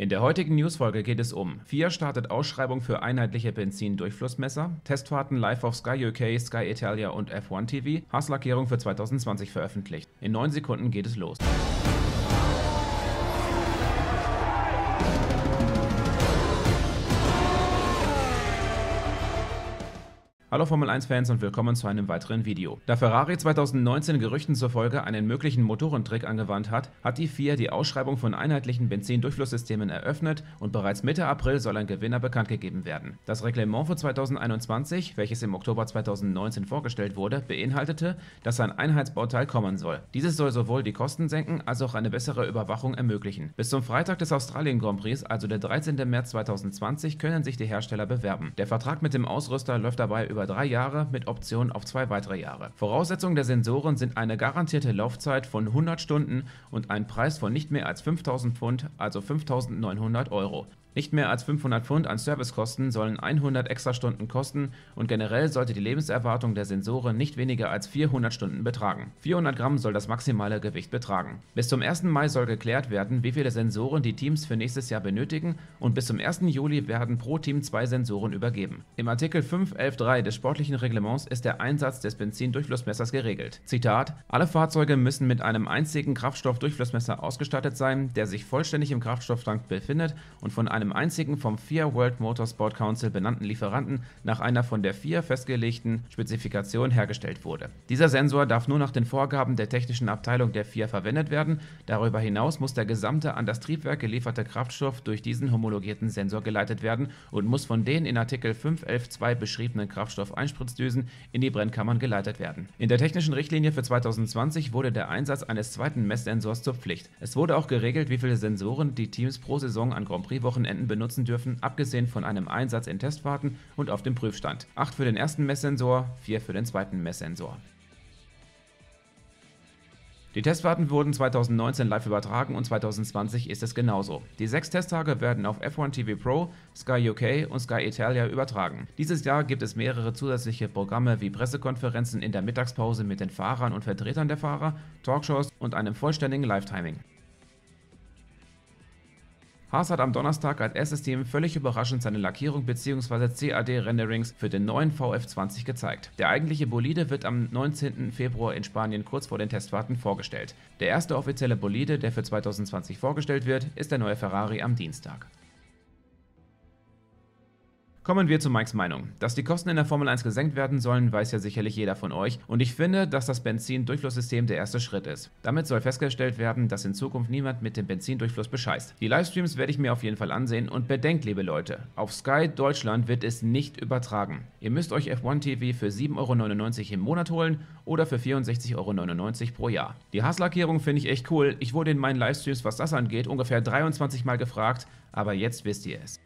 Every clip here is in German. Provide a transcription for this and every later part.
In der heutigen Newsfolge geht es um FIA startet Ausschreibung für einheitliche Benzin-Durchflussmesser, Testfahrten live auf Sky UK, Sky Italia und F1 TV, Hasslackierung für 2020 veröffentlicht. In 9 Sekunden geht es los. Hallo Formel 1 Fans und willkommen zu einem weiteren Video. Da Ferrari 2019 Gerüchten zufolge einen möglichen Motorentrick angewandt hat, hat die FIA die Ausschreibung von einheitlichen Benzindurchflusssystemen eröffnet und bereits Mitte April soll ein Gewinner bekannt gegeben werden. Das Reglement für 2021, welches im Oktober 2019 vorgestellt wurde, beinhaltete, dass ein Einheitsbauteil kommen soll. Dieses soll sowohl die Kosten senken als auch eine bessere Überwachung ermöglichen. Bis zum Freitag des Australien Grand Prix, also der 13. März 2020, können sich die Hersteller bewerben. Der Vertrag mit dem Ausrüster läuft dabei über über drei Jahre mit Option auf zwei weitere Jahre. Voraussetzung der Sensoren sind eine garantierte Laufzeit von 100 Stunden und ein Preis von nicht mehr als 5000 Pfund, also 5900 Euro. Nicht mehr als 500 Pfund an Servicekosten sollen 100 Extrastunden kosten und generell sollte die Lebenserwartung der Sensoren nicht weniger als 400 Stunden betragen. 400 Gramm soll das maximale Gewicht betragen. Bis zum 1. Mai soll geklärt werden, wie viele Sensoren die Teams für nächstes Jahr benötigen und bis zum 1. Juli werden pro Team zwei Sensoren übergeben. Im Artikel 5.11.3 des sportlichen Reglements ist der Einsatz des Benzindurchflussmessers geregelt. Zitat: Alle Fahrzeuge müssen mit einem einzigen Kraftstoffdurchflussmesser ausgestattet sein, der sich vollständig im Kraftstofftank befindet und von einem einem einzigen vom FIA World Motorsport Council benannten Lieferanten nach einer von der FIA festgelegten Spezifikation hergestellt wurde. Dieser Sensor darf nur nach den Vorgaben der technischen Abteilung der FIA verwendet werden. Darüber hinaus muss der gesamte an das Triebwerk gelieferte Kraftstoff durch diesen homologierten Sensor geleitet werden und muss von den in Artikel 5.11.2 beschriebenen Kraftstoffeinspritzdüsen in die Brennkammern geleitet werden. In der technischen Richtlinie für 2020 wurde der Einsatz eines zweiten Messsensors zur Pflicht. Es wurde auch geregelt, wie viele Sensoren die Teams pro Saison an Grand Prix-Wochenenden Wochenenden benutzen dürfen, abgesehen von einem Einsatz in Testfahrten und auf dem Prüfstand. 8 für den ersten Messsensor, 4 für den zweiten Messsensor. Die Testfahrten wurden 2019 live übertragen und 2020 ist es genauso. Die sechs Testtage werden auf F1 TV Pro, Sky UK und Sky Italia übertragen. Dieses Jahr gibt es mehrere zusätzliche Programme wie Pressekonferenzen in der Mittagspause mit den Fahrern und Vertretern der Fahrer, Talkshows und einem vollständigen Live-Timing. Haas hat am Donnerstag als erstes Team völlig überraschend seine Lackierung bzw. CAD-Renderings für den neuen VF20 gezeigt. Der eigentliche Bolide wird am 19. Februar in Spanien kurz vor den Testfahrten vorgestellt. Der erste offizielle Bolide, der für 2020 vorgestellt wird, ist der neue Ferrari am Dienstag. Kommen wir zu Mikes Meinung. Dass die Kosten in der Formel 1 gesenkt werden sollen, weiß ja sicherlich jeder von euch und ich finde, dass das Benzindurchflusssystem der erste Schritt ist. Damit soll festgestellt werden, dass in Zukunft niemand mit dem Benzindurchfluss bescheißt. Die Livestreams werde ich mir auf jeden Fall ansehen und bedenkt, liebe Leute, auf Sky Deutschland wird es nicht übertragen. Ihr müsst euch F1 TV für 7,99 Euro im Monat holen oder für 64,99 Euro pro Jahr. Die Hasslackierung finde ich echt cool. Ich wurde in meinen Livestreams, was das angeht, ungefähr 23 Mal gefragt, aber jetzt wisst ihr es.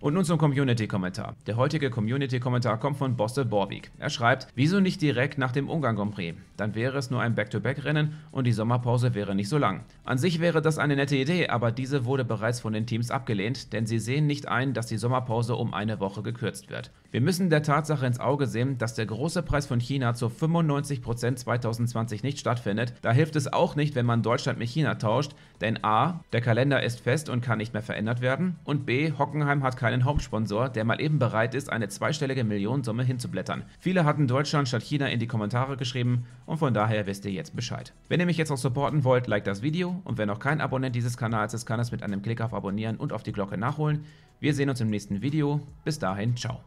Und nun zum Community-Kommentar. Der heutige Community-Kommentar kommt von Bosse Borwig. Er schreibt, wieso nicht direkt nach dem Ungarn Grand Prix? Dann wäre es nur ein Back-to-Back-Rennen und die Sommerpause wäre nicht so lang. An sich wäre das eine nette Idee, aber diese wurde bereits von den Teams abgelehnt, denn sie sehen nicht ein, dass die Sommerpause um eine Woche gekürzt wird. Wir müssen der Tatsache ins Auge sehen, dass der große Preis von China zu 95% 2020 nicht stattfindet. Da hilft es auch nicht, wenn man Deutschland mit China tauscht, denn a. der Kalender ist fest und kann nicht mehr verändert werden und b. Hockenheim hat keine keinen Hauptsponsor, der mal eben bereit ist, eine zweistellige Millionensumme hinzublättern. Viele hatten Deutschland statt China in die Kommentare geschrieben und von daher wisst ihr jetzt Bescheid. Wenn ihr mich jetzt noch supporten wollt, like das Video und wer noch kein Abonnent dieses Kanals ist, kann es mit einem Klick auf Abonnieren und auf die Glocke nachholen. Wir sehen uns im nächsten Video. Bis dahin, ciao.